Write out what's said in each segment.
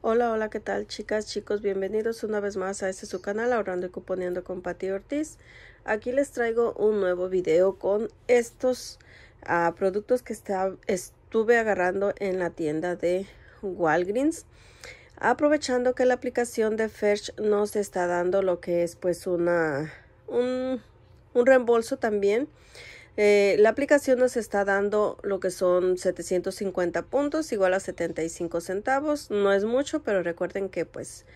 Hola, hola, ¿qué tal chicas, chicos? Bienvenidos una vez más a este su canal, Ahorrando y Componiendo con Patti Ortiz. Aquí les traigo un nuevo video con estos ah, productos que estuve agarrando en la tienda de Walgreens. Aprovechando que la aplicación de Fetch nos está dando lo que es pues una, un reembolso también eh, la aplicación nos está dando lo que son 750 puntos, igual a 75 centavos. No es mucho, pero recuerden que pues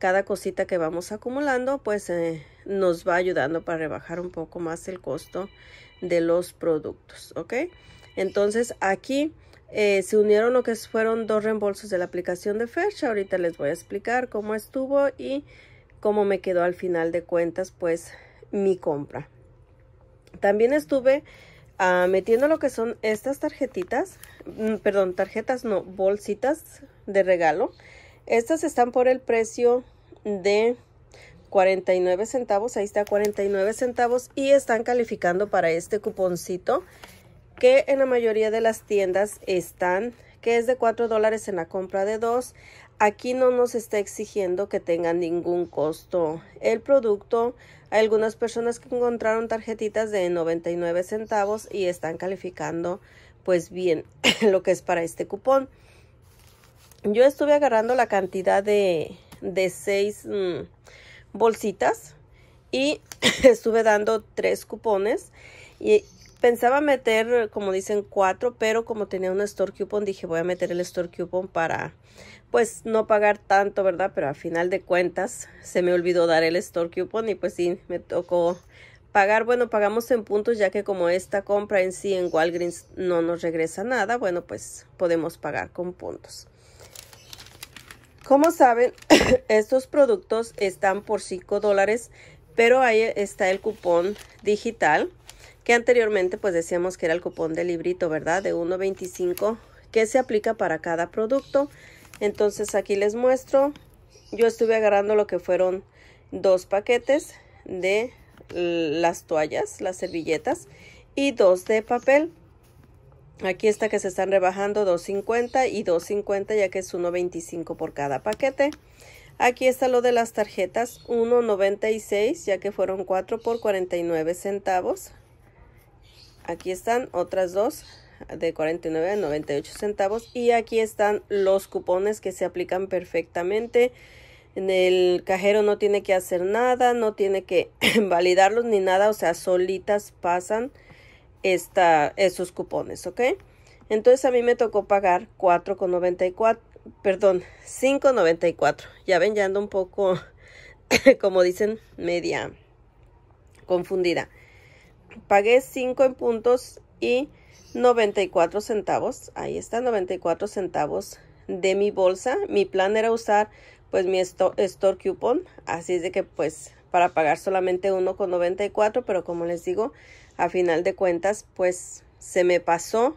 cada cosita que vamos acumulando pues eh, nos va ayudando para rebajar un poco más el costo de los productos ok entonces aquí eh, se unieron lo que fueron dos reembolsos de la aplicación de fecha ahorita les voy a explicar cómo estuvo y cómo me quedó al final de cuentas pues mi compra también estuve ah, metiendo lo que son estas tarjetitas, mm, perdón, tarjetas no, bolsitas de regalo. Estas están por el precio de 49 centavos, ahí está 49 centavos y están calificando para este cuponcito que en la mayoría de las tiendas están que es de 4 dólares en la compra de dos. Aquí no nos está exigiendo que tengan ningún costo el producto. Hay algunas personas que encontraron tarjetitas de 99 centavos y están calificando pues bien lo que es para este cupón. Yo estuve agarrando la cantidad de, de 6 mm, bolsitas y estuve dando tres cupones y Pensaba meter, como dicen, cuatro, pero como tenía un store coupon, dije voy a meter el store coupon para, pues, no pagar tanto, ¿verdad? Pero a final de cuentas se me olvidó dar el store coupon y pues sí, me tocó pagar. Bueno, pagamos en puntos ya que como esta compra en sí en Walgreens no nos regresa nada, bueno, pues podemos pagar con puntos. Como saben, estos productos están por 5 dólares, pero ahí está el cupón digital que anteriormente pues decíamos que era el cupón de librito, ¿verdad? De 1.25 que se aplica para cada producto. Entonces aquí les muestro, yo estuve agarrando lo que fueron dos paquetes de las toallas, las servilletas y dos de papel. Aquí está que se están rebajando 2.50 y 2.50 ya que es 1.25 por cada paquete. Aquí está lo de las tarjetas 1.96 ya que fueron 4 por 49 centavos. Aquí están otras dos de 49 a 98 centavos y aquí están los cupones que se aplican perfectamente. En el cajero no tiene que hacer nada, no tiene que validarlos ni nada, o sea, solitas pasan esos cupones, ¿ok? Entonces a mí me tocó pagar 4,94, perdón, 5,94. Ya ven, ya ando un poco, como dicen, media confundida pagué 5 en puntos y 94 centavos. Ahí está, 94 centavos de mi bolsa. Mi plan era usar pues mi store, coupon. Así es de que pues para pagar solamente con 1,94. Pero como les digo, a final de cuentas pues se me pasó.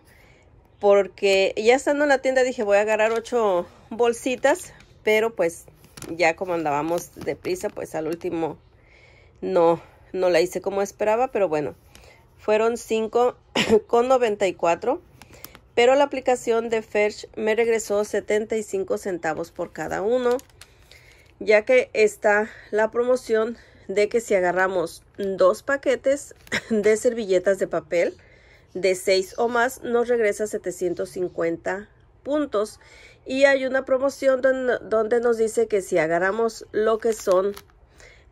Porque ya estando en la tienda dije voy a agarrar 8 bolsitas. Pero pues ya como andábamos deprisa pues al último no, no la hice como esperaba, pero bueno, fueron 5,94. Pero la aplicación de Fetch me regresó 75 centavos por cada uno, ya que está la promoción de que si agarramos dos paquetes de servilletas de papel de 6 o más, nos regresa 750 puntos. Y hay una promoción donde, donde nos dice que si agarramos lo que son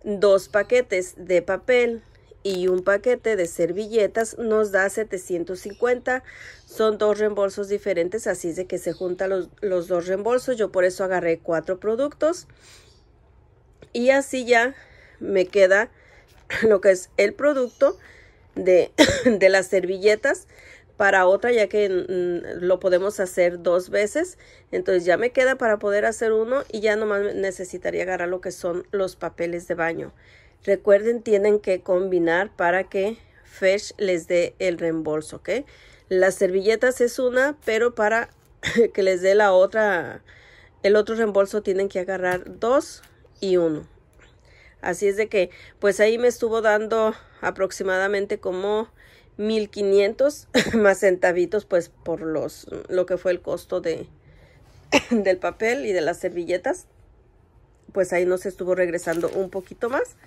Dos paquetes de papel y un paquete de servilletas nos da 750. Son dos reembolsos diferentes, así es de que se juntan los, los dos reembolsos. Yo por eso agarré cuatro productos. Y así ya me queda lo que es el producto de, de las servilletas para otra ya que mm, lo podemos hacer dos veces entonces ya me queda para poder hacer uno y ya nomás necesitaría agarrar lo que son los papeles de baño recuerden tienen que combinar para que Fesh les dé el reembolso ok las servilletas es una pero para que les dé la otra el otro reembolso tienen que agarrar dos y uno así es de que pues ahí me estuvo dando aproximadamente como 1500 más centavitos pues por los lo que fue el costo de del papel y de las servilletas pues ahí nos estuvo regresando un poquito más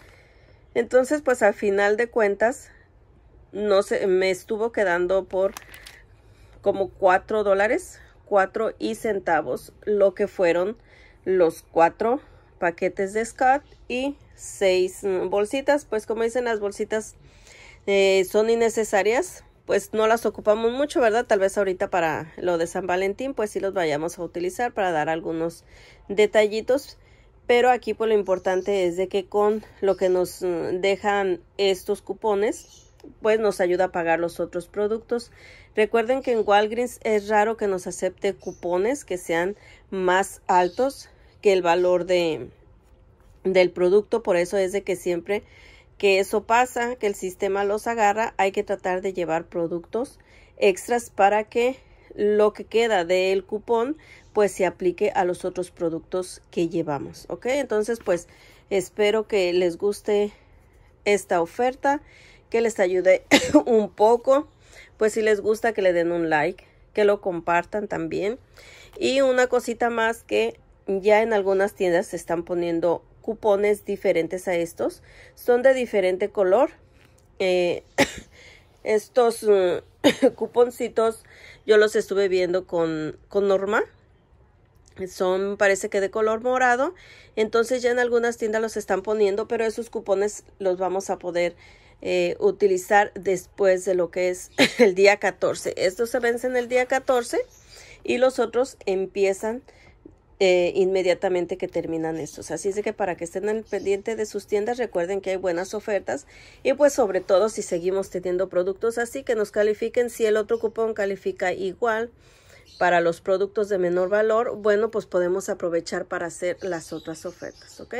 entonces pues al final de cuentas no se me estuvo quedando por como 4 dólares 4 y centavos lo que fueron los cuatro paquetes de Scott y seis bolsitas pues como dicen las bolsitas eh, son innecesarias, pues no las ocupamos mucho, ¿verdad? Tal vez ahorita para lo de San Valentín, pues sí los vayamos a utilizar para dar algunos detallitos. Pero aquí pues lo importante es de que con lo que nos mm, dejan estos cupones, pues nos ayuda a pagar los otros productos. Recuerden que en Walgreens es raro que nos acepte cupones que sean más altos que el valor de, del producto. Por eso es de que siempre que eso pasa, que el sistema los agarra, hay que tratar de llevar productos extras para que lo que queda del cupón pues se aplique a los otros productos que llevamos ok entonces pues espero que les guste esta oferta que les ayude un poco pues si les gusta que le den un like que lo compartan también y una cosita más que ya en algunas tiendas se están poniendo cupones diferentes a estos. Son de diferente color. Eh, estos mm, cuponcitos yo los estuve viendo con, con Norma. Son, parece que de color morado. Entonces ya en algunas tiendas los están poniendo, pero esos cupones los vamos a poder eh, utilizar después de lo que es el día 14. Estos se vencen el día 14 y los otros empiezan eh, inmediatamente que terminan estos. Así es de que para que estén al pendiente de sus tiendas, recuerden que hay buenas ofertas y pues sobre todo si seguimos teniendo productos así que nos califiquen, si el otro cupón califica igual para los productos de menor valor, bueno, pues podemos aprovechar para hacer las otras ofertas, ¿ok?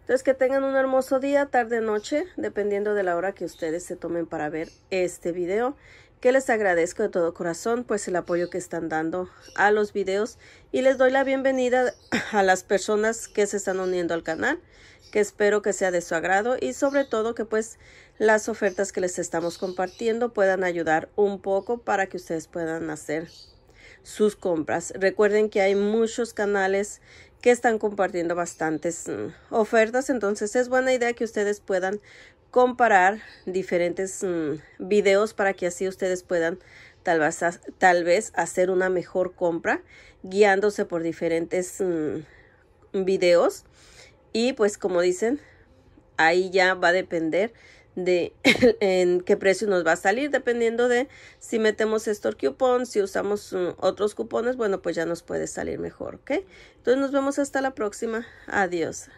Entonces que tengan un hermoso día, tarde, noche, dependiendo de la hora que ustedes se tomen para ver este video que les agradezco de todo corazón pues el apoyo que están dando a los videos y les doy la bienvenida a las personas que se están uniendo al canal que espero que sea de su agrado y sobre todo que pues las ofertas que les estamos compartiendo puedan ayudar un poco para que ustedes puedan hacer sus compras. Recuerden que hay muchos canales que están compartiendo bastantes mm, ofertas. Entonces es buena idea que ustedes puedan comparar diferentes mm, videos para que así ustedes puedan tal vez, hacer una mejor compra guiándose por diferentes mm, videos. Y pues como dicen, ahí ya va a depender de en qué precio nos va a salir dependiendo de si metemos estos cupones, si usamos mm, otros cupones, bueno, pues ya nos puede salir mejor, ¿ok? Entonces nos vemos hasta la próxima. Adiós.